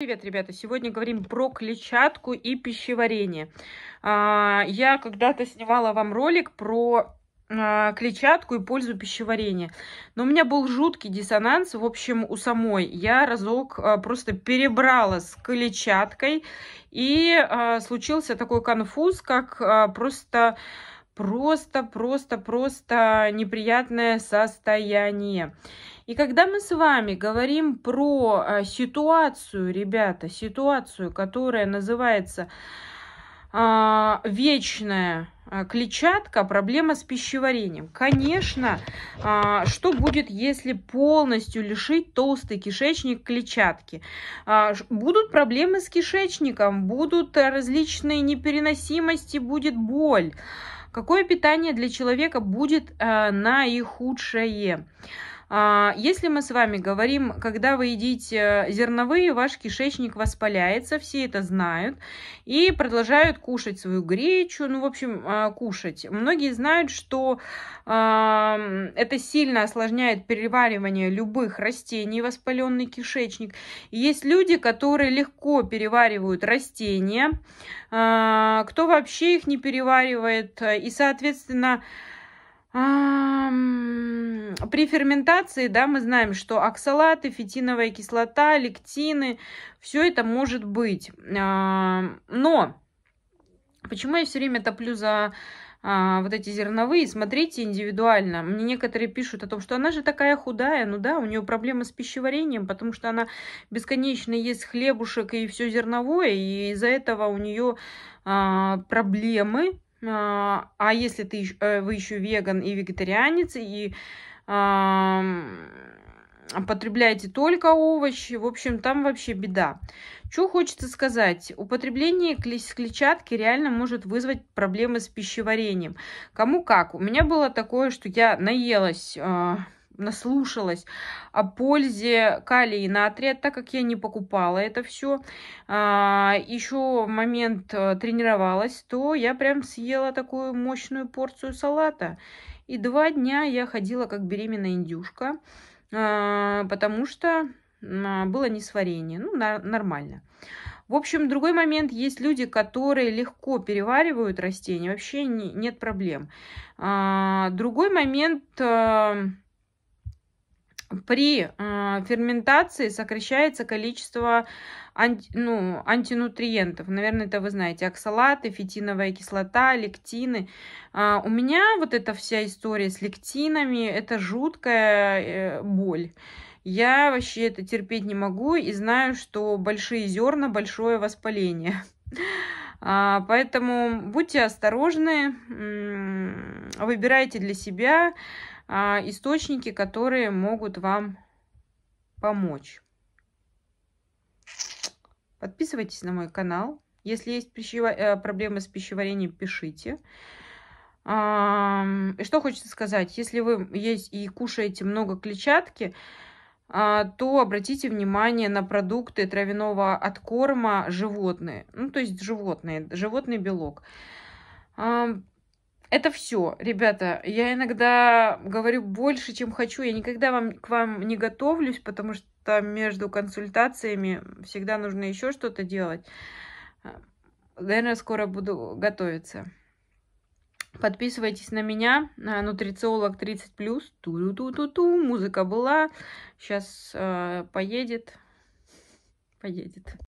Привет, ребята! Сегодня говорим про клетчатку и пищеварение. А, я когда-то снимала вам ролик про а, клетчатку и пользу пищеварения. Но у меня был жуткий диссонанс, в общем, у самой. Я разок а, просто перебрала с клетчаткой, и случился такой конфуз, как просто просто, просто, просто неприятное состояние. И когда мы с вами говорим про а, ситуацию, ребята, ситуацию, которая называется а, вечная а, клетчатка, проблема с пищеварением. Конечно, что будет, если полностью лишить толстый кишечник клетчатки? Будут проблемы с кишечником, будут различные непереносимости, будет боль. Какое питание для человека будет э, наихудшее? А, если мы с вами говорим, когда вы едите зерновые, ваш кишечник воспаляется, все это знают, и продолжают кушать свою гречу, ну, в общем, а, кушать. Многие знают, что а, это сильно осложняет переваривание любых растений, воспаленный кишечник. есть люди, которые легко переваривают растения, кто вообще их не переваривает, и, соответственно, при ферментации, да, мы знаем, что оксалаты, фитиновая кислота, лектины, все это может быть. Но почему я все время топлю за а, вот эти зерновые, смотрите индивидуально. Мне некоторые пишут о том, что она же такая худая, ну да, у нее проблемы с пищеварением, потому что она бесконечно ест хлебушек и все зерновое, и из-за этого у нее а, проблемы а, а если ты, э, вы еще веган и вегетарианец, и потребляете только овощи, в общем, там вообще беда. Что хочется сказать, употребление клетчатки реально может вызвать проблемы с пищеварением. Кому как. У меня было такое, что я наелась а, наслушалась о пользе калия и натрия, так как я не покупала это все, а, еще в момент э, тренировалась, то я прям съела такую мощную порцию салата. И два дня я ходила как беременная индюшка, а, потому что было несварение. Ну, нормально. В общем, другой момент, есть люди, которые легко переваривают растения, вообще не, нет проблем. А, другой момент, э, при э, ферментации сокращается количество анти, ну, антинутриентов. Наверное, это вы знаете. Оксалаты, фитиновая кислота, лектины. Э, у меня вот эта вся история с лектинами, это жуткая э, боль. Я вообще это терпеть не могу и знаю, что большие зерна – большое воспаление. А, поэтому будьте осторожны, выбирайте для себя а, источники, которые могут вам помочь. Подписывайтесь на мой канал. Если есть пищево... Э, проблемы с пищеварением, пишите. И что хочется сказать, если вы есть и кушаете много клетчатки, а, то обратите внимание на продукты травяного откорма животные, ну то есть животные, животный белок это все, ребята. Я иногда говорю больше, чем хочу. Я никогда вам, к вам не готовлюсь, потому что между консультациями всегда нужно еще что-то делать. Э, наверное, скоро буду готовиться. Подписывайтесь на меня, на нутрициолог 30 плюс. ту ту ту ту музыка была. Сейчас э, поедет. Поедет.